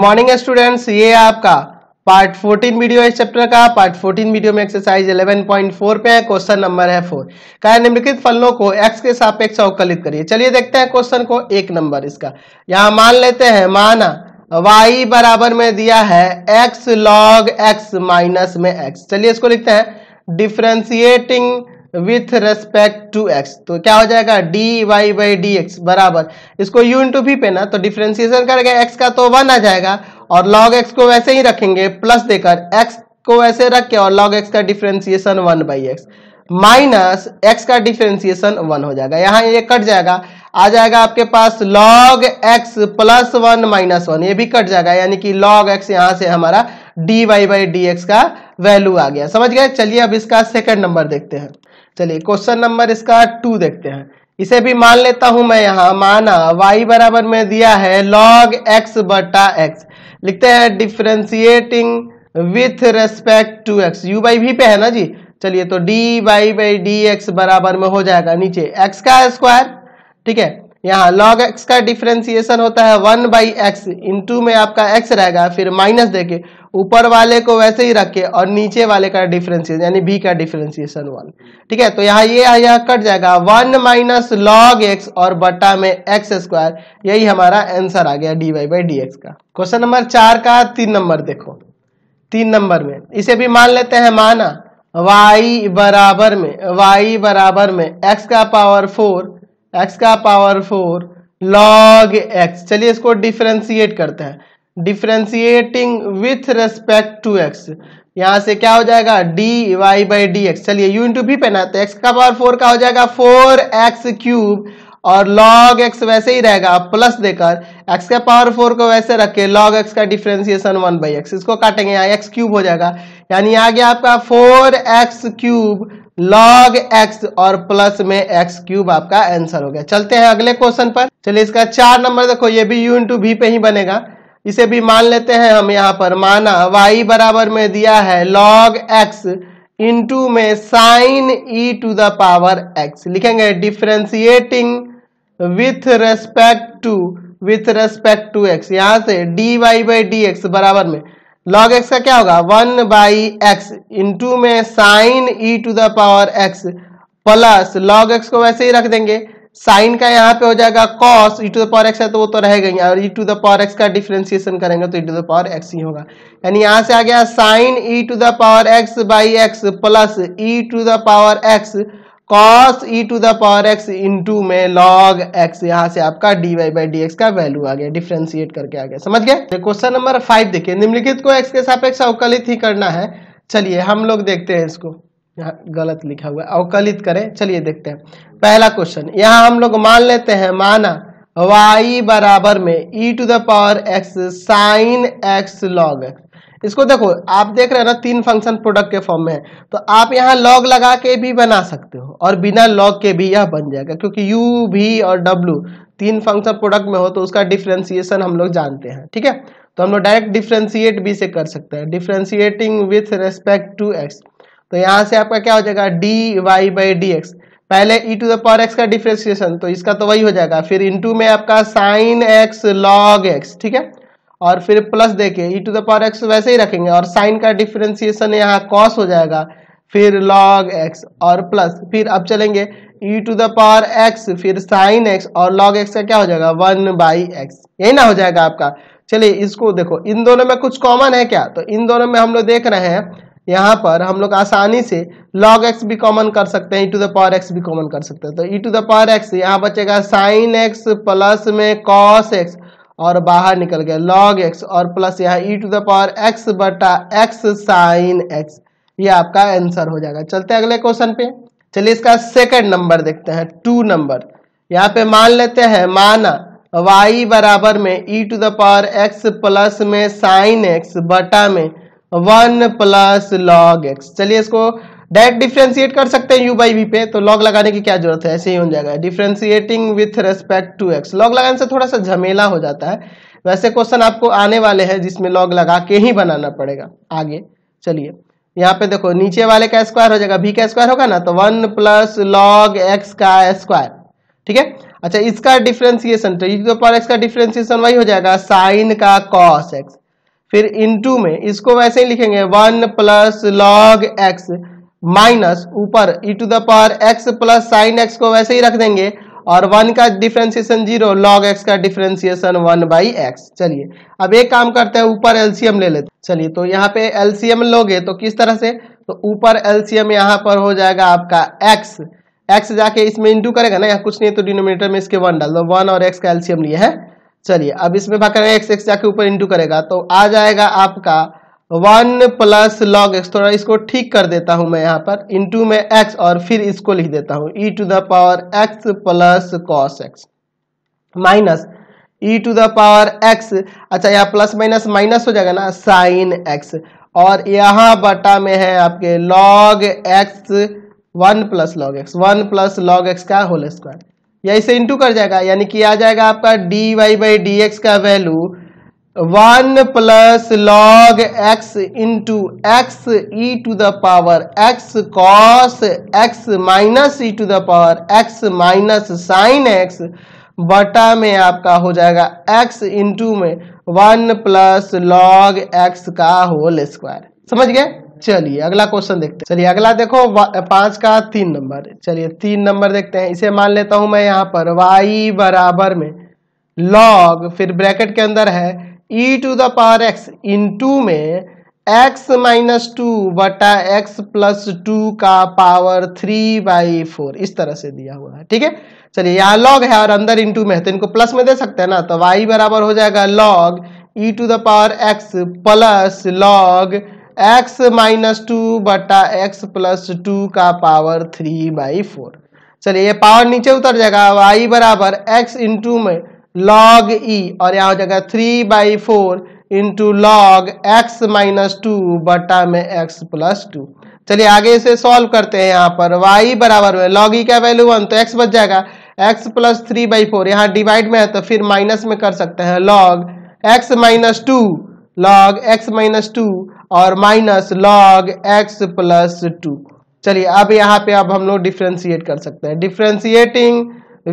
Morning students ये आपका part 14 video है इस चैप्टर का पार्ट 14 वीडियो में एक्सरसाइज 11.4 पे है क्वेश्चन नंबर है फोर कहा निम्नलिखित फलों को x के सापेक्ष अवकलित करिए चलिए देखते हैं क्वेश्चन को एक नंबर इसका यहाँ मान लेते हैं माना y बराबर में दिया है x log x माइनस में x चलिए इसको लिखते हैं differentiating with respect to x तो क्या हो जाएगा d y by d x बराबर इसको यू इंटू भी पे ना तो डिफ्रेंसिएशन करके एक्स का तो वन आ जाएगा और लॉग एक्स को वैसे ही रखेंगे प्लस देकर एक्स को वैसे रख के और लॉग एक्स का differentiation one by x minus x का डिफ्रेंसिएशन वन हो जाएगा यहाँ ये कट जाएगा आ जाएगा आपके पास log x plus one minus one ये भी कट जाएगा यानी कि लॉग एक्स यहाँ से हमारा d y by d x का वैल्यू आ गया समझ गए चलिए अब इसका सेकंड नंबर देखते हैं चलिए क्वेश्चन नंबर इसका टू देखते हैं इसे भी मान लेता हूं मैं यहां माना y बराबर में दिया है log x बटा एक्स लिखते हैं differentiating with respect to x u by v पे है ना जी चलिए तो d y by d x बराबर में हो जाएगा नीचे x का स्क्वायर ठीक है यहाँ log x का डिफ्रेंसिएशन होता है वन बाई एक्स टू में आपका x रहेगा फिर माइनस देके ऊपर वाले को वैसे ही रख के और नीचे वाले का डिफ्रेंसिएशन यानी b का डिफ्रेंसिएशन वन ठीक है तो यहाँ ये यह, यह कट जाएगा वन माइनस लॉग एक्स और बट्टा में एक्स स्क्वायर यही हमारा आंसर आ गया d y by d x का क्वेश्चन नंबर चार का तीन नंबर देखो तीन नंबर में इसे भी मान लेते हैं माना y बराबर में y बराबर में x का पावर फोर एक्स का पावर फोर लॉग एक्स चलिए इसको डिफ्रेंशिएट करते हैं differentiating with respect to x यहाँ से क्या हो जाएगा d y by d x चलिए यू इंटू भी पहनाते हैं एक्स का पावर फोर का हो जाएगा फोर एक्स क्यूब और log x वैसे ही रहेगा प्लस देकर x के पावर फोर को वैसे रख के लॉग एक्स का डिफ्रेंसिएशन वन बाई एक्स इसको काटेंगे यहाँ एक्स क्यूब हो जाएगा यानी आ गया आपका four x cube log x और प्लस में एक्स क्यूब आपका आंसर हो गया चलते हैं अगले क्वेश्चन पर चलिए इसका चार नंबर देखो ये भी यू इंटू भी पे ही बनेगा इसे भी मान लेते हैं हम यहाँ पर माना वाई बराबर में दिया है लॉग एक्स इंटू में sine e to the power x लिखेंगे differentiating with respect to with respect to x यहां से d y by d x बराबर में लॉग एक्स का क्या होगा वन बाई एक्स इंटू में sine e to the power x plus log x को वैसे ही रख देंगे साइन का यहाँ पे हो जाएगा cos e to the power x है तो वो तो रहेगा ही और e to the power x का डिफ्रेंसिएशन करेंगे तो e to the power x ही होगा यानी यहाँ से आ गया sine e to the power x by x plus e to the power x cos e to the power x to में लॉग एक्स यहाँ से आपका d y by d x का वैल्यू आ गया डिफ्रेंसिएट करके आ गया समझ गए क्वेश्चन नंबर फाइव देखिए निम्नलिखित को एक्स के सापेक्ष अवकलित ही करना है चलिए हम लोग देखते हैं इसको यहाँ गलत लिखा हुआ है अवकलित करें चलिए देखते हैं पहला क्वेश्चन यहाँ हम लोग मान लेते हैं माना y बराबर में e to the power x sine x log x इसको देखो आप देख रहे हो ना तीन फंक्शन प्रोडक्ट के फॉर्म में है तो आप यहाँ लॉग लगा के भी बना सकते हो और बिना लॉग के भी यह बन जाएगा क्योंकि यू भी और डब्ल्यू तीन फंक्शन प्रोडक्ट में हो तो उसका डिफ्रेंसिएशन हम लोग जानते हैं ठीक है तो हम लोग डायरेक्ट डिफ्रेंसिएट भी से कर सकते हैं differentiating with respect to x तो यहाँ से आपका क्या हो जाएगा d y by d x पहले e to the power x का डिफ्रेंसिएशन तो इसका तो वही हो जाएगा फिर टू में आपका साइन एक्स लॉग एक्स ठीक है और फिर प्लस देके e to the power x वैसे ही रखेंगे और साइन का डिफ्रेंसिएशन यहाँ कॉस हो जाएगा फिर लॉग एक्स और प्लस फिर अब चलेंगे e to the power x फिर साइन एक्स और लॉग एक्स का क्या हो जाएगा वन बाई एक्स यही ना हो जाएगा आपका चलिए इसको देखो इन दोनों में कुछ कॉमन है क्या तो इन दोनों में हम लोग देख रहे हैं यहाँ पर हम लोग आसानी से log x भी कॉमन कर सकते हैं e to the power x भी कॉमन कर सकते हैं तो e to the power x यहाँ बचेगा साइन x प्लस में cos x और बाहर निकल गया लॉग एक्स और प्लस यहाँ e to the power x बटा एक्स साइन एक्स ये आपका आंसर हो जाएगा चलते अगले क्वेश्चन पे चलिए इसका सेकंड नंबर देखते हैं टू नंबर यहाँ पे मान लेते हैं माना y बराबर में e to the power x plus में साइन x बटा में वन प्लस लॉग एक्स चलिए इसको डायरेक्ट डिफ्रेंशिएट कर सकते हैं यू बाई वी पे तो लॉग लगाने की क्या जरूरत है ऐसे ही हो जाएगा differentiating with respect to x log लगाने से थोड़ा सा झमेला हो जाता है वैसे क्वेश्चन आपको आने वाले हैं जिसमें लॉग लगा के ही बनाना पड़ेगा आगे चलिए यहाँ पे देखो नीचे वाले का स्क्वायर हो जाएगा बी का स्क्वायर होगा ना तो वन प्लस लॉग एक्स का स्क्वायर ठीक है अच्छा इसका डिफ्रेंसिएशन तो इसके ऊपर एक्स का डिफ्रेंसिएशन वही हो जाएगा साइन का कॉस एक्स फिर टू में इसको वैसे ही लिखेंगे one plus log x minus ऊपर e to the power x plus sine x को वैसे ही रख देंगे और वन का डिफ्रेंसिएशन जीरो लॉग एक्स का डिफ्रेंसिएशन वन बाई एक्स चलिए अब एक काम करते हैं ऊपर एलसीएम ले लेते चलिए तो यहाँ पे एलसीएम लोगे तो किस तरह से तो ऊपर एलसीएम यहाँ पर हो जाएगा आपका एक्स एक्स जाके इसमें इंटू करेगा ना यहाँ कुछ नहीं तो डिनोमीटर में इसके वन डाल दो वन और एक्स का एलसीएम लिए है चलिए अब इसमें भाग करेगा एक्स एक्स जाके ऊपर इंटू करेगा तो आ जाएगा आपका वन प्लस लॉग एक्स थोड़ा इसको ठीक कर देता हूं मैं यहाँ पर इंटू में एक्स और फिर इसको लिख देता हूं e to the power x plus cos x minus e to the power x अच्छा यहाँ प्लस माइनस माइनस हो जाएगा ना साइन एक्स और यहां बटा में है आपके log x one plus log x one plus log x का होल स्क्वायर या इसे इंटू कर जाएगा यानी कि आ जाएगा आपका d y by d x का value one plus log x into x e to the power x cos x minus e to the power x minus sine x बटा में आपका हो जाएगा एक्स इंटू में वन प्लस लॉग एक्स का whole square समझ गए चलिए अगला क्वेश्चन देखते हैं चलिए अगला देखो पांच का तीन नंबर चलिए तीन नंबर देखते हैं इसे मान लेता हूं मैं यहां पर वाई बराबर में लॉग फिर ब्रैकेट के अंदर है e to the power x into में एक्स माइनस टू बटा एक्स प्लस टू का पावर थ्री बाई फोर इस तरह से दिया हुआ है ठीक है चलिए यहाँ लॉग है और अंदर इंटू में है तो इनको प्लस में दे सकते हैं ना तो वाई बराबर हो जाएगा log e to the power x plus log x minus two बटा एक्स प्लस टू का पावर थ्री बाई फोर चलिए ये पावर नीचे उतर जाएगा वाई बराबर एक्स इंटू में लॉग ई e और यहाँ हो जाएगा three by four into log x minus two बटा में एक्स प्लस टू चलिए आगे इसे सॉल्व करते हैं यहाँ पर वाई बराबर में लॉग ई का वैल्यू वन तो एक्स बच जाएगा x plus three by four यहाँ डिवाइड में है तो फिर माइनस में कर सकते हैं log x minus two log x minus two और minus log x plus two चलिए अब यहाँ पे अब हम लोग डिफ्रेंशिएट कर सकते हैं differentiating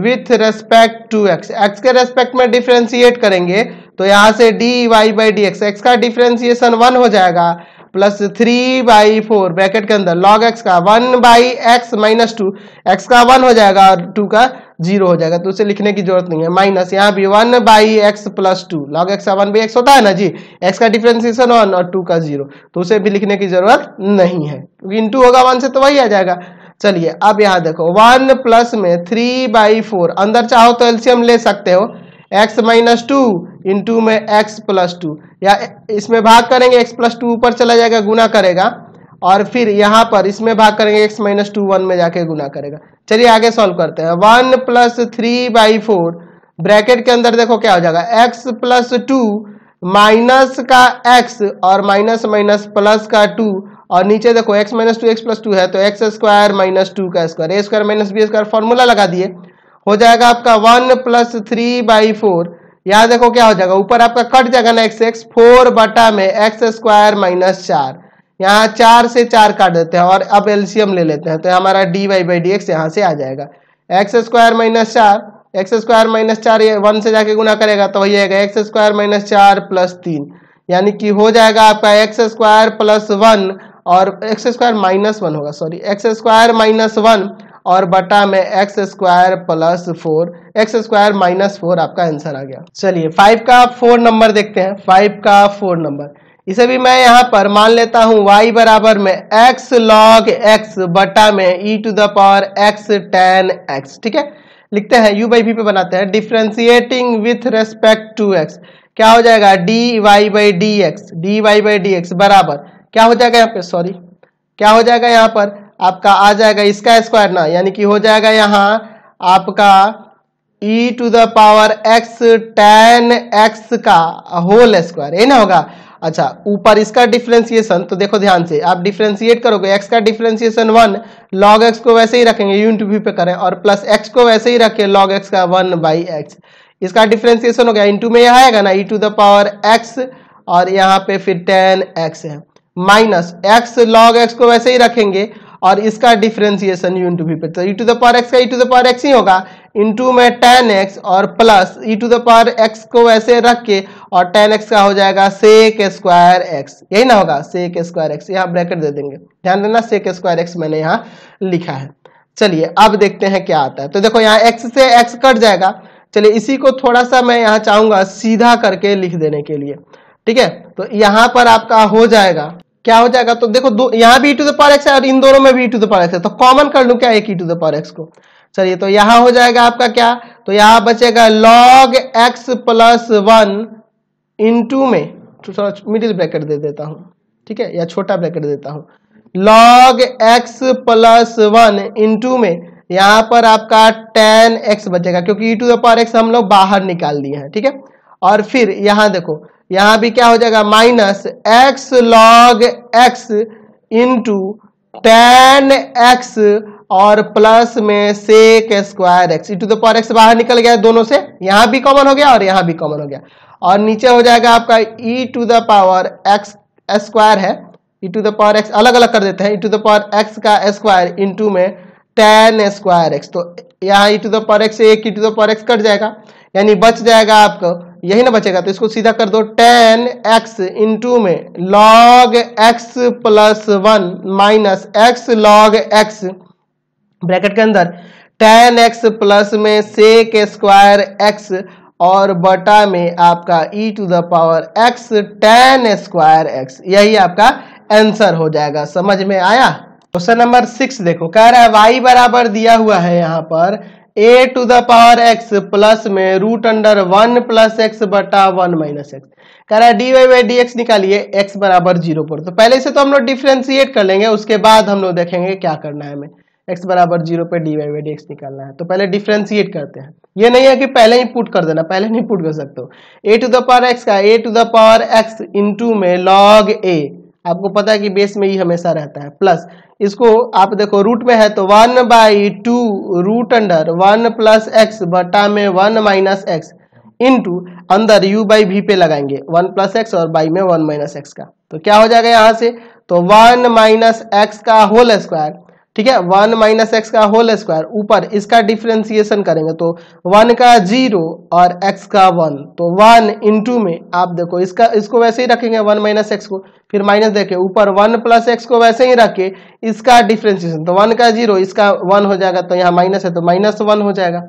with respect to x x के रेस्पेक्ट में डिफ्रेंशिएट करेंगे तो यहां से d y by d x x का डिफ्रेंसिएशन वन हो जाएगा plus three by four bracket के अंदर लॉग एक्स का one by x minus two x का वन हो जाएगा और टू का जीरो हो जाएगा तो उसे लिखने की जरूरत नहीं है माइनस यहाँ भी one by x plus two log x का वन बाई एक्स होता है ना जी एक्स का डिफ्रेंसिएशन वन और टू का जीरो तो उसे भी लिखने की जरूरत नहीं है क्योंकि इन टू होगा वन से तो वही आ जाएगा चलिए अब यहाँ देखो वन प्लस में थ्री बाई फोर अंदर चाहो तो एल्सियम ले सकते हो एक्स माइनस टू इंटू में एक्स प्लस टू या इसमें भाग करेंगे x प्लस टू ऊपर चला जाएगा गुना करेगा और फिर यहाँ पर इसमें भाग करेंगे एक्स माइनस टू वन में जाके गुना करेगा चलिए आगे सॉल्व करते हैं one plus three by four bracket के अंदर देखो क्या हो जाएगा एक्स प्लस टू माइनस का एक्स और माइनस माइनस प्लस का टू और नीचे देखो x minus two x plus two है तो एक्स स्क्वायर माइनस टू का square a square minus b square formula लगा दिए हो जाएगा आपका one plus three by four यहाँ देखो क्या हो जाएगा ऊपर आपका कट जाएगा ना एक्स एक्स फोर बटा में एक्स स्क्वायर माइनस चार यहाँ चार से चार काट देते हैं और अब एल्सियम ले लेते हैं तो हमारा d y by d x यहाँ से आ जाएगा एक्स स्क्वायर माइनस चार एक्स स्क्वायर माइनस चार ये वन से जाके गुना करेगा तो वही आएगा एक्स स्क्वायर माइनस चार प्लस तीन यानी कि हो जाएगा आपका एक्स स्क्वायर प्लस वन और एक्स स्क्वायर माइनस वन होगा sorry x square minus one और बटा में x square plus four x square minus four आपका आंसर आ गया चलिए फाइव का फोर नंबर देखते हैं फाइव का फोर नंबर इसे भी मैं यहाँ पर मान लेता हूँ y बराबर में x log x बटा में e to the power x tan x ठीक है लिखते हैं u बाई वी पे बनाते हैं differentiating with respect to x क्या हो जाएगा d y by d x d y by d x बराबर क्या हो जाएगा यहाँ पे सॉरी क्या हो जाएगा यहाँ पर आपका आ जाएगा इसका स्क्वायर ना यानी कि हो जाएगा यहाँ आपका e to the power x tan x का होल स्क्वायर ये ना होगा अच्छा ऊपर इसका डिफ्रेंसिएशन तो देखो ध्यान से आप डिफ्रेंशिएट करोगे x का डिफ्रेंसिएशन वन लॉग x को वैसे ही रखेंगे यूनिट भी पे करें और प्लस x को वैसे ही रखें लॉग x का वन बाई एक्स इसका डिफ्रेंसिएशन हो गया इंटू में यह आएगा ना e to the power x और यहाँ पे फिर टेन एक्स है माइनस एक्स लॉग एक्स को वैसे ही रखेंगे और इसका डिफरेंशिएशन यू इंटू वी पे तो e to the power x का e to the power x ही होगा इंटू में टेन एक्स और plus e to the power x को वैसे रख के और टेन एक्स का हो जाएगा सेक स्क्वायर एक्स यही ना होगा सेक स्क्वायर एक्स यहाँ ब्रैकेट दे देंगे ध्यान देना सेक स्क्वायर एक्स मैंने यहाँ लिखा है चलिए अब देखते हैं क्या आता है तो देखो यहाँ एक्स से एक्स कट जाएगा चलिए इसी को थोड़ा सा मैं यहाँ चाहूंगा सीधा करके लिख देने के लिए ठीक है तो यहाँ पर आपका हो जाएगा क्या हो जाएगा तो देखो दो यहां भी e to the power x है और इन दोनों में भी e to the power x है तो कॉमन कर लू क्या एक e to the power x को चलिए तो यहां हो जाएगा आपका क्या तो यहां बचेगा log x plus one into में मिडिल तो ब्रैकेट दे देता हूं ठीक है या छोटा ब्रैकेट देता हूं log x plus one into में यहां पर आपका टेन एक्स बचेगा क्योंकि e to the power x हम लोग बाहर निकाल दिए हैं ठीक है ठीके? और फिर यहां देखो यहां भी क्या हो जाएगा minus x log x into tan x और प्लस में sec square x into the power x बाहर निकल गया दोनों से यहां भी कॉमन हो गया और यहां भी कॉमन हो गया और नीचे हो जाएगा आपका e to the power x square है e to the power x अलग अलग कर देते हैं e to the power x का स्क्वायर इंटू में टेन स्क्वायर एक्स तो यहाँ e to the power x से एक e to the power x cut जाएगा यानी बच जाएगा आपको यही ना बचेगा तो इसको सीधा कर दो टेन एक्स इंटू में log x plus one minus x log x bracket के अंदर टेन एक्स प्लस में सेक स्क्वायर एक्स और बटा में आपका e to the power x tan square x यही आपका आंसर हो जाएगा समझ में आया क्वेश्चन नंबर सिक्स देखो कह रहा है y बराबर दिया हुआ है यहां पर a to the power x plus में root under one plus x बटा वन माइनस एक्स कह रहा है d y by d x निकालिए एक्स बराबर जीरो पर तो पहले से तो हम लोग डिफ्रेंशिएट कर लेंगे उसके बाद हम लोग देखेंगे क्या करना है हमें एक्स बराबर जीरो पर d y by d x निकालना है तो पहले डिफ्रेंशिएट करते हैं ये नहीं है कि पहले ही पुट कर देना पहले नहीं पुट कर सकते हो a to the power x का a to the power x into में लॉग ए आपको पता है कि बेस में ही हमेशा रहता है प्लस इसको आप देखो रूट में है तो one by two root under one plus x बटा में वन माइनस एक्स इंटू अंदर यू बाई वी पे लगाएंगे वन प्लस एक्स और बाई में वन माइनस एक्स का तो क्या हो जाएगा यहाँ से तो वन माइनस एक्स का होल स्क्वायर ठीक है वन माइनस एक्स का होल स्क्वायर ऊपर इसका डिफ्रेंसिएशन करेंगे तो वन का जीरो और एक्स का वन तो वन इंटू में आप देखो इसका इसको वैसे ही रखेंगे वन माइनस एक्स को फिर माइनस देखे ऊपर वन प्लस एक्स को वैसे ही रखे इसका डिफ्रेंसिएशन तो वन का जीरो इसका वन हो जाएगा तो यहाँ माइनस है तो माइनस वन हो जाएगा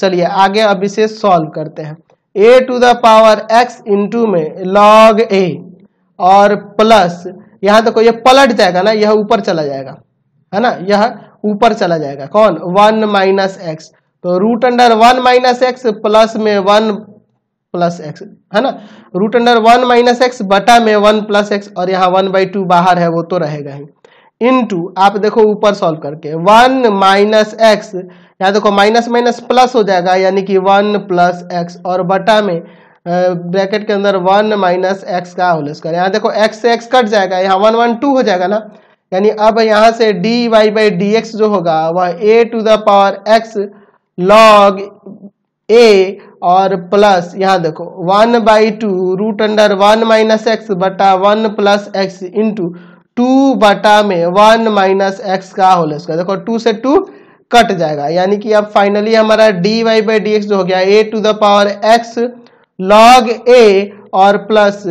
चलिए आगे अब इसे सॉल्व करते हैं a to the power x into में लॉग ए और प्लस यहाँ तो ये पलट जाएगा ना यह ऊपर चला जाएगा है ना यह ऊपर चला जाएगा कौन वन माइनस एक्स तो root under one minus x plus में वन प्लस एक्स है ना root under one minus x बटा में वन प्लस एक्स और यहाँ वन बाई टू बाहर है वो तो रहेगा ही इनटू आप देखो ऊपर सॉल्व करके वन माइनस एक्स यहाँ देखो माइनस माइनस प्लस हो जाएगा यानी कि वन प्लस एक्स और बटा में ब्रैकेट के अंदर वन माइनस एक्स का होल स्क्वायर यहाँ देखो एक्स से एक्स कट जाएगा यहाँ वन वन टू हो जाएगा ना यानी अब यहाँ से d y by d x जो होगा वह a to the power x log a और प्लस यहाँ देखो one by two root under one minus x बटा one plus x into two बटा में वन माइनस एक्स का होल स्क्वायर देखो टू से टू कट जाएगा यानी कि अब फाइनली हमारा d y by d x जो हो गया a to the power x log a और plus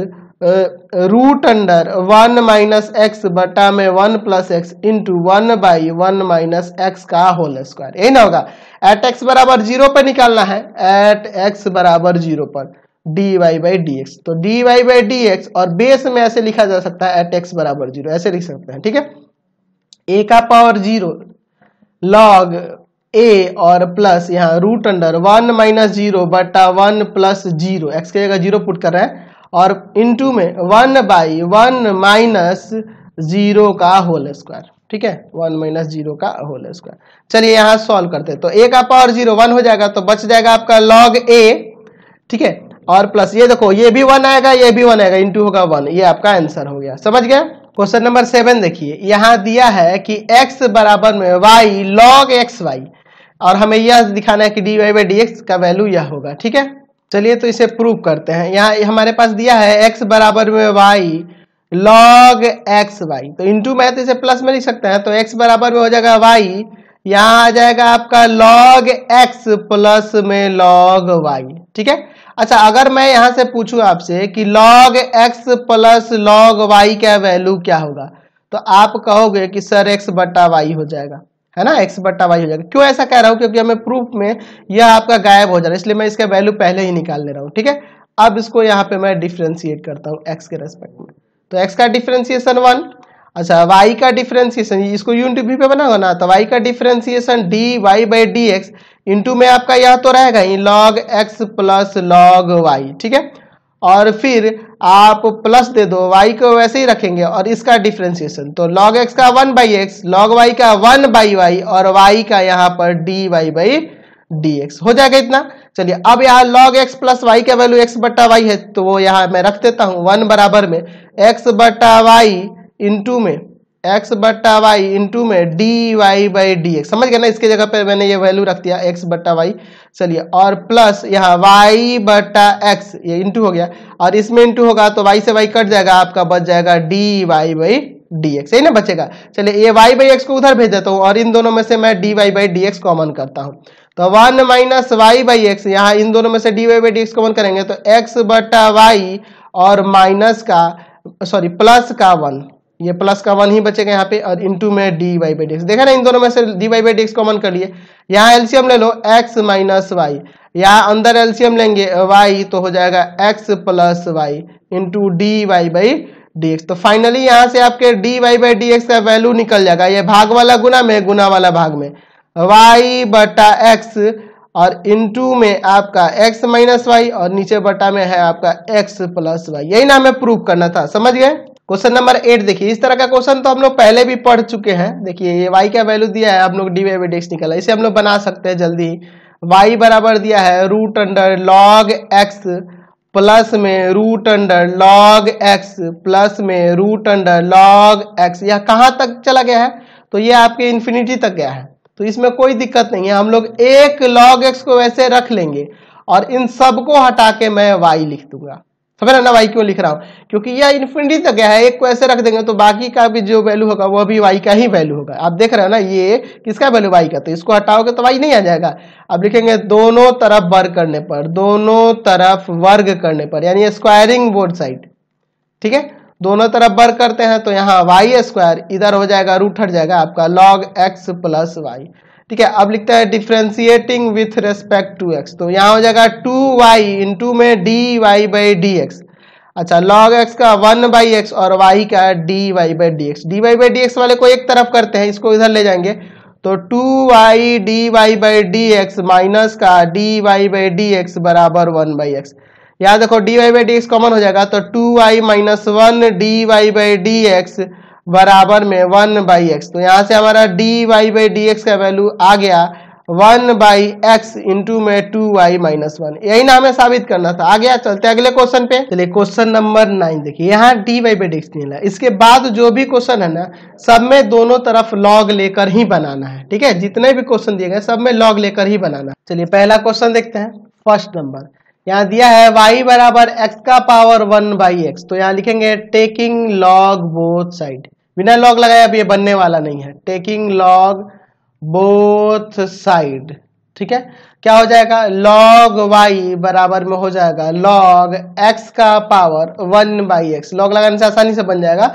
root under one minus x बटा में one plus x into one by one minus x का होल स्क्वायर यही ना होगा एट एक्स बराबर जीरो पर निकालना है एट एक्स बराबर जीरो पर d y by d x तो d y by d x और बेस में ऐसे लिखा जा सकता है एट एक्स बराबर जीरो ऐसे लिख सकते हैं ठीक है ए का पावर जीरो लॉग ए और प्लस यहाँ root under one minus zero बटा वन प्लस जीरो एक्स के जगह जीरो पुट कर रहे हैं और इनटू में one by one minus zero का होल स्क्वायर ठीक है वन माइनस जीरो का होल स्क्वायर चलिए यहां सॉल्व करते हैं तो ए का पावर जीरो वन हो जाएगा तो बच जाएगा आपका लॉग ए ठीक है और प्लस ये देखो ये भी वन आएगा ये भी वन आएगा इनटू होगा वन ये आपका आंसर हो गया समझ गया क्वेश्चन नंबर सेवन देखिए यहां दिया है कि एक्स बराबर में वाई लॉग एक्स वाई और हमें यह दिखाना है कि d y by d x का वैल्यू यह होगा ठीक है चलिए तो इसे प्रूव करते हैं यहाँ हमारे पास दिया है एक्स बराबर में वाई लॉग एक्स वाई तो इंटू में तो इसे प्लस में लिख सकते हैं तो एक्स बराबर में हो जाएगा वाई यहाँ आ जाएगा आपका लॉग एक्स प्लस में लॉग वाई ठीक है अच्छा अगर मैं यहाँ से पूछूं आपसे कि log x plus log y का वैल्यू क्या होगा तो आप कहोगे कि सर एक्स बटा वाई हो जाएगा है ना एक्स बट्टा वाई हो जाएगा क्यों ऐसा कह रहा हूँ क्योंकि हमें प्रूफ में यह आपका गायब हो जा रहा है इसलिए मैं इसका वैल्यू पहले ही निकाल ले रहा हूँ ठीक है अब इसको यहाँ पे मैं डिफ्रेंशिएट करता हूँ एक्स के रेस्पेक्ट में तो एक्स का डिफ्रेंसिएशन वन अच्छा वाई का डिफ्रेंसिएशन इसको यूनिट भी पे बना होगा ना तो वाई का differentiation d y by d x into में आपका यह तो रहेगा ही log x plus log y ठीक है और फिर आप प्लस दे दो वाई को वैसे ही रखेंगे और इसका डिफ्रेंसिएशन तो लॉग एक्स का one by x log y का वन बाई वाई और वाई का यहाँ पर d y by d x हो जाएगा इतना चलिए अब यहाँ लॉग एक्स प्लस वाई का वैल्यू एक्स बट्टा वाई है तो वो यहाँ मैं रख देता हूँ वन बराबर में एक्स बट्टा वाई इंटू में x बट्टा वाई इंटू में d y by d x समझ गए ना इसके जगह पे मैंने ये वैल्यू रख दिया x बट्टा वाई चलिए और प्लस यहाँ y बट्टा एक्स ये इंटू हो गया और इसमें इंटू होगा तो y से y कट जाएगा आपका बच जाएगा d y by d x यही ना बचेगा चलिए ये y बाई एक्स को उधर भेज देता तो, हूँ और इन दोनों में से मैं d y by d x common करता हूँ तो one minus y by x यहाँ इन दोनों में से d y by d x common करेंगे तो एक्स बट्टा वाई और माइनस का सॉरी प्लस का वन ये प्लस का वन ही बचेगा यहाँ पे और इंटू में डी वाई बाई डी देखा ना इन दोनों में से d y by d common कर लिए यहाँ एलसीएम ले लो एक्स माइनस वाई यहाँ अंदर एलसीएम लेंगे वाई तो हो जाएगा x plus y into d y by d तो फाइनली यहाँ से आपके डी वाई बाई डी का वैल्यू निकल जाएगा ये भाग वाला गुना में गुना वाला भाग में वाई बटा एक्स और इंटू में आपका एक्स माइनस वाई और नीचे बटा में है आपका एक्स प्लस वाई यही नाम है प्रूफ करना था समझ गए क्वेश्चन नंबर एट देखिए इस तरह का क्वेश्चन तो हम लोग पहले भी पढ़ चुके हैं देखिए ये वाई का वैल्यू दिया है हम लोग डी वाई एक्स निकला इसे हम लोग बना सकते हैं जल्दी वाई बराबर दिया है root under log x plus में root under log x plus में रूट अंडर लॉग एक्स यह कहाँ तक चला गया है तो ये आपके इन्फिनिटी तक गया है तो इसमें कोई दिक्कत नहीं है हम लोग एक लॉग एक्स को वैसे रख लेंगे और इन सबको हटा के मैं वाई लिख दूंगा समझ रहे ना वाई क्यों लिख रहा हूँ क्योंकि यह इन्फिनिटी तक है एक को ऐसे रख देंगे तो बाकी का भी जो वैल्यू होगा वह भी वाई का ही वैल्यू होगा आप देख रहे हो ना ये किसका वैल्यू वाई का तो इसको हटाओगे तो वाई नहीं आ जाएगा अब लिखेंगे दोनों तरफ वर्ग करने पर दोनों तरफ वर्ग करने पर यानी स्क्वायरिंग बोर्ड साइड ठीक है दोनों तरफ बर करते हैं तो यहाँ वाई स्क्वायर इधर हो जाएगा रूट हट जाएगा आपका लॉग एक्स प्लस वाई ठीक है अब लिखता है differentiating with respect to x तो यहाँ हो जाएगा टू वाई इंटू में d y by d x अच्छा लॉग एक्स का वन बाई एक्स और वाई का d y by d x d y by d x वाले को एक तरफ करते हैं इसको इधर ले जाएंगे तो two y d y by d x minus का d y by d x बराबर वन बाई एक्स यहाँ देखो d y by d x common हो जाएगा तो two y minus one d y by d x बराबर में one by x तो यहाँ से हमारा d y by d x का वैल्यू आ गया वन बाई एक्स इंटू में टू वाई माइनस वन यही ना हमें साबित करना था तो आ गया चलते अगले क्वेश्चन पे चलिए क्वेश्चन नंबर नाइन देखिए यहाँ d y by d x निकला इसके बाद जो भी क्वेश्चन है ना सब में दोनों तरफ लॉग लेकर ही बनाना है ठीक है जितने भी क्वेश्चन दिए गए सब में लॉग लेकर ही बनाना है चलिए पहला क्वेश्चन देखते हैं फर्स्ट नंबर यहाँ दिया है वाई बराबर एक्स का पावर वन बाई एक्स तो यहाँ लिखेंगे टेकिंग लॉग बोथ साइड बिना लॉग लगाए अब ये बनने वाला नहीं है टेकिंग लॉग बोथ साइड ठीक है क्या हो जाएगा लॉग वाई बराबर में हो जाएगा लॉग एक्स का power one by x log लगाने से आसानी से बन जाएगा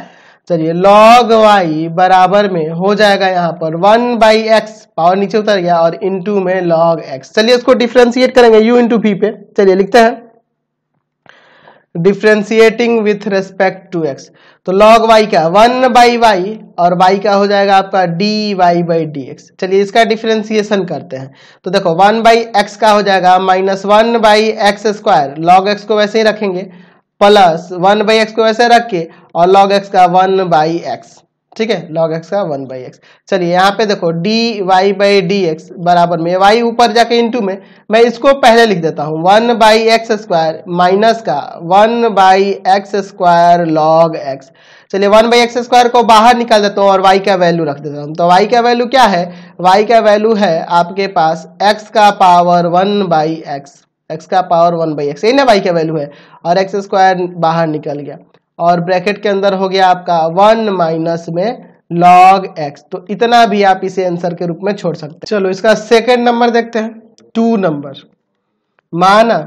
चलिए log y बराबर में हो जाएगा यहाँ पर वन बाई एक्स पावर नीचे उतर गया और इंटू में लॉग एक्स चलिए इसको डिफ्रेंशिएट करेंगे u इंटू पी पे चलिए लिखते हैं differentiating with respect to x तो log y क्या वन बाई वाई और y क्या हो जाएगा आपका d y by d x चलिए इसका डिफ्रेंसिएशन करते हैं तो देखो वन बाई एक्स का हो जाएगा minus one by x square log x को वैसे ही रखेंगे प्लस वन बाई एक्स को ऐसे के और लॉग एक्स का वन बाई एक्स ठीक है लॉग एक्स का वन बाई एक्स चलिए यहाँ पे देखो d y by d x बराबर में वाई ऊपर जाके इंटू में मैं इसको पहले लिख देता हूँ one by x square minus का one by x square log x चलिए वन बाई एक्स स्क्वायर को बाहर निकाल देता हूँ और वाई का वैल्यू रख देता हूँ तो वाई का वैल्यू क्या है वाई का वैल्यू है आपके पास एक्स का power one by x x का पावर वन बाई एक्स यही ना वाई का वैल्यू है और एक्स स्क्वायर बाहर निकल गया और ब्रैकेट के अंदर हो गया आपका वन माइनस में लॉग एक्स तो इतना भी आप इसे आंसर के रूप में छोड़ सकते हैं चलो इसका सेकेंड नंबर देखते हैं टू नंबर माना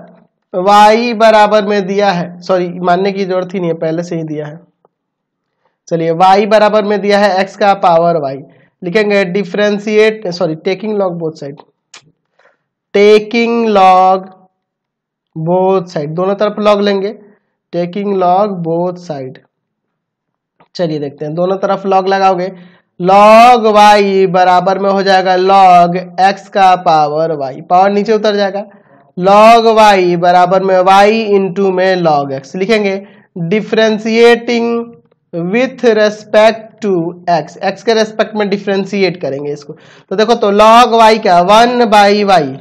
वाई बराबर में दिया है सॉरी मानने की जरूरत ही नहीं है पहले से ही दिया है चलिए y बराबर में दिया है x का पावर y लिखेंगे differentiate sorry taking log both side taking log both side दोनों तरफ लॉग लेंगे टेकिंग लॉग बोथ साइड चलिए देखते हैं दोनों तरफ लॉग लगाओगे लॉग वाई बराबर में हो जाएगा लॉग एक्स का पावर वाई पावर नीचे उतर जाएगा लॉग वाई बराबर में वाई इंटू में लॉग एक्स लिखेंगे differentiating with respect to x x के रेस्पेक्ट में डिफ्रेंसिएट करेंगे इसको तो देखो तो लॉग वाई क्या one by y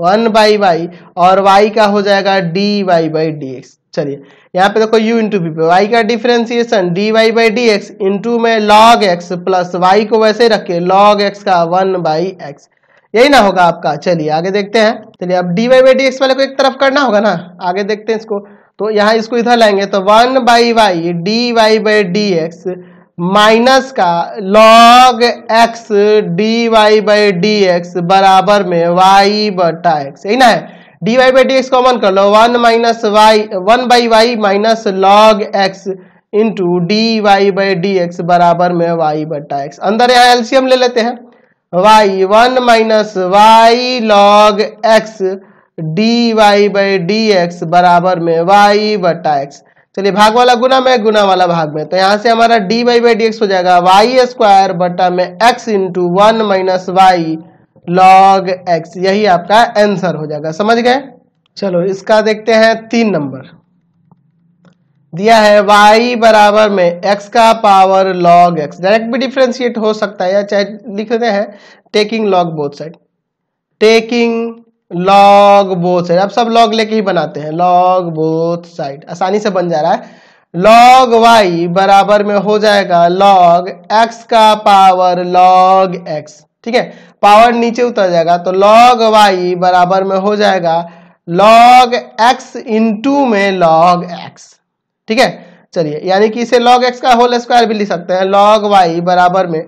one by y और वाई का हो जाएगा d y by d x चलिए यहाँ पे देखो यू इंटू वी पे वाई का differentiation d y by d x into में लॉग एक्स प्लस वाई को वैसे रखिए लॉग एक्स का वन बाई एक्स यही ना होगा आपका चलिए आगे देखते हैं चलिए अब d y by d x वाले को एक तरफ करना होगा ना आगे देखते हैं इसको तो यहाँ इसको इधर लाएंगे तो one by y d y by d x minus का log x d y by d x बराबर में वाई बटा एक्स यही ना है d y by d x common कर लो one minus y one by y minus log x into d y by d x बराबर में वाई बटा एक्स अंदर यहाँ एल्सियम ले लेते हैं y one minus y log x d y by d x बराबर में वाई बटा एक्स चलिए भाग वाला गुना में गुना वाला भाग में तो यहां से हमारा d y by d x हो जाएगा वाई स्क्वायर बटा में x into one minus y log x यही आपका आंसर हो जाएगा समझ गए चलो इसका देखते हैं तीन नंबर दिया है y बराबर में x का पावर log x डायरेक्ट भी डिफ्रेंशिएट हो सकता है या चाहे लिख देते हैं taking log both side taking log both side अब सब लॉग लेके ही बनाते हैं लॉग बोथ साइड आसानी से बन जा रहा है लॉग वाई बराबर में हो जाएगा लॉग एक्स का पावर लॉग एक्स ठीक है पावर नीचे उतर जाएगा तो लॉग वाई बराबर में हो जाएगा लॉग एक्स इंटू में लॉग एक्स ठीक है चलिए यानी कि इसे लॉग एक्स का होल स्क्वायर भी लिख सकते हैं लॉग वाई बराबर में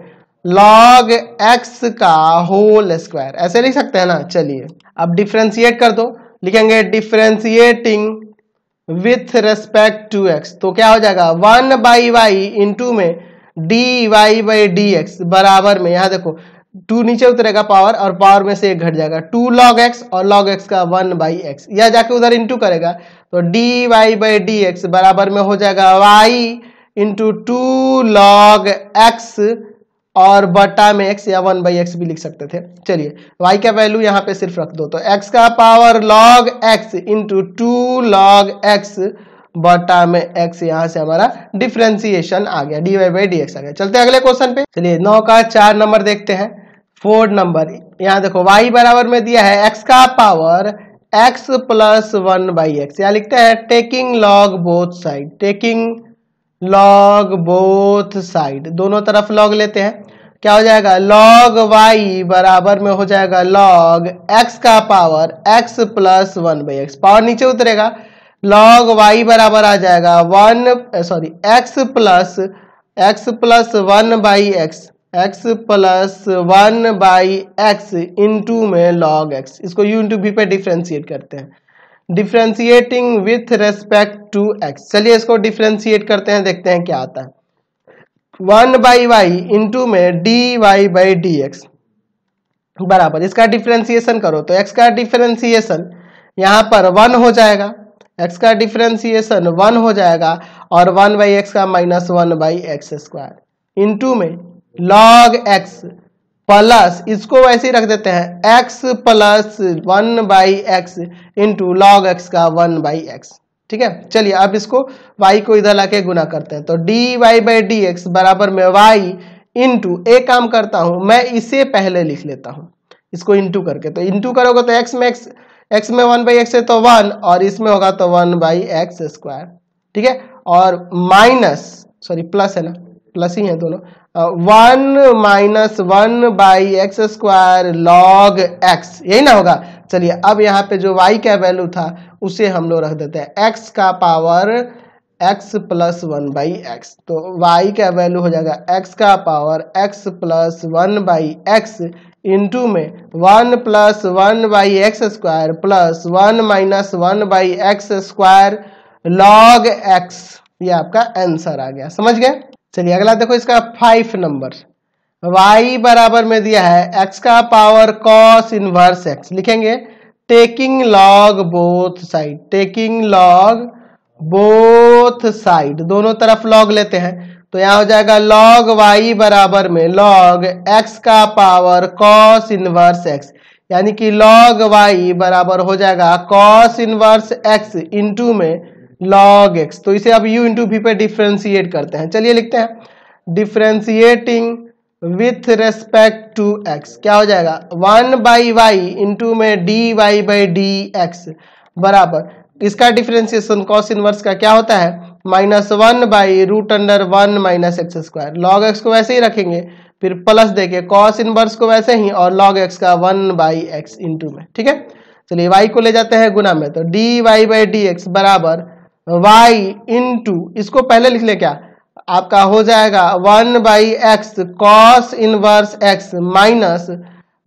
लॉग एक्स का होल स्क्वायर ऐसे लिख सकते हैं ना चलिए अब डिफ्रेंशिएट कर दो लिखेंगे differentiating with respect to x तो क्या हो जाएगा वन बाई वाई इंटू में d y by d x बराबर में यहां देखो टू नीचे उतरेगा पावर और पावर में से एक घट जाएगा टू लॉग एक्स और लॉग एक्स का वन बाई एक्स यह जाके उधर इंटू करेगा तो d y by d x बराबर में हो जाएगा y into two log x और बटा में एक्स या वन बाई एक्स भी लिख सकते थे चलिए वाई का वैल्यू यहाँ पे सिर्फ रख दो तो एक्स का power log x into two log x बटा में एक्स यहाँ से हमारा डिफ्रेंसिएशन आ गया d y by d x आ गया चलते अगले क्वेश्चन पे चलिए नौ का चार नंबर देखते हैं फोर नंबर यहाँ देखो वाई बराबर में दिया है एक्स का power x plus one by x यहाँ लिखते हैं taking log both side taking log both side दोनों तरफ लॉग लेते हैं क्या हो जाएगा लॉग वाई बराबर में हो जाएगा लॉग एक्स का power x plus one by x power नीचे उतरेगा लॉग वाई बराबर आ जाएगा one sorry x plus x plus one by x x plus one by x into में लॉग एक्स इसको यू इंटू बी पे differentiate करते हैं differentiating with respect to x चलिए इसको डिफ्रेंशिएट करते हैं देखते हैं क्या आता है वन बाई वाई इंटू में d y by d x बराबर इसका डिफ्रेंसिएशन करो तो एक्स का डिफ्रेंसिएशन यहाँ पर वन हो जाएगा एक्स का डिफ्रेंसिएशन वन हो जाएगा और वन बाई एक्स का minus one by x square into में लॉग एक्स प्लस इसको वैसे ही रख देते हैं x plus one by x into log x का वन बाई एक्स ठीक है चलिए अब इसको y को इधर लाके गुना करते हैं तो d y by d x बराबर में y इंटू एक काम करता हूं मैं इसे पहले लिख लेता हूं इसको इंटू करके तो इंटू करोगे तो x में x x में वन बाई एक्स है तो वन और इसमें होगा तो वन बाई एक्स स्क्वायर ठीक है और माइनस सॉरी प्लस है ना प्लस ही है दोनों one minus one by x square log x यही ना होगा चलिए अब यहाँ पे जो वाई का वैल्यू था उसे हम लोग रख देते हैं एक्स का power x plus one by x तो वाई का वैल्यू हो जाएगा एक्स का power x plus one by x into में one plus one by x square plus one minus one by x square log x ये आपका answer आ गया समझ गए चलिए अगला देखो इसका फाइव नंबर y बराबर में दिया है x का पावर cos इनवर्स x लिखेंगे taking log both side taking log both side दोनों तरफ लॉग लेते हैं तो यहाँ हो जाएगा लॉग y बराबर में लॉग x का पावर cos इनवर्स x यानी कि लॉग y बराबर हो जाएगा cos इनवर्स x इंटू में लॉग एक्स तो इसे अब यू इंटू वी पे डिफ्रेंशिएट करते हैं चलिए लिखते हैं differentiating with respect to x क्या हो जाएगा वन बाई वाई इंटू में d y by d x बराबर इसका डिफ्रेंसिएशन कॉस इनवर्स का क्या होता है minus one by root under one minus x square log x को वैसे ही रखेंगे फिर प्लस देके कॉस इनवर्स को वैसे ही और लॉग एक्स का वन बाई एक्स इंटू में ठीक है चलिए वाई को ले जाते हैं गुना में तो d y by d x बराबर वाई इन टू इसको पहले लिख ले क्या आपका हो जाएगा one by x cos inverse x minus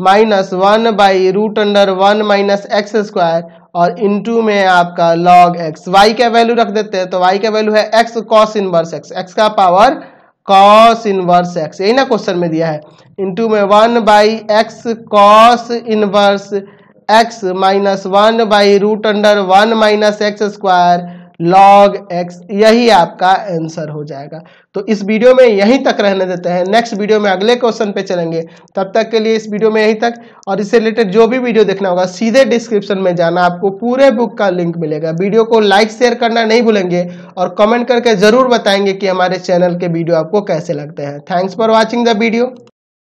minus one by root under one minus x square और टू में आपका लॉग एक्स वाई का वैल्यू रख देते हैं तो वाई का वैल्यू है x cos inverse x x का पावर कॉस इनवर्स एक्स यही ना क्वेश्चन में दिया है टू में one by x cos inverse x minus one by root under one minus x square log x यही आपका आंसर हो जाएगा तो इस वीडियो में यहीं तक रहने देते हैं नेक्स्ट वीडियो में अगले क्वेश्चन पे चलेंगे तब तक के लिए इस वीडियो में यहीं तक और इससे रिलेटेड जो भी वीडियो देखना होगा सीधे डिस्क्रिप्शन में जाना आपको पूरे बुक का लिंक मिलेगा वीडियो को लाइक शेयर करना नहीं भूलेंगे और कमेंट करके ज़रूर बताएंगे कि हमारे चैनल के वीडियो आपको कैसे लगते हैं thanks for watching the video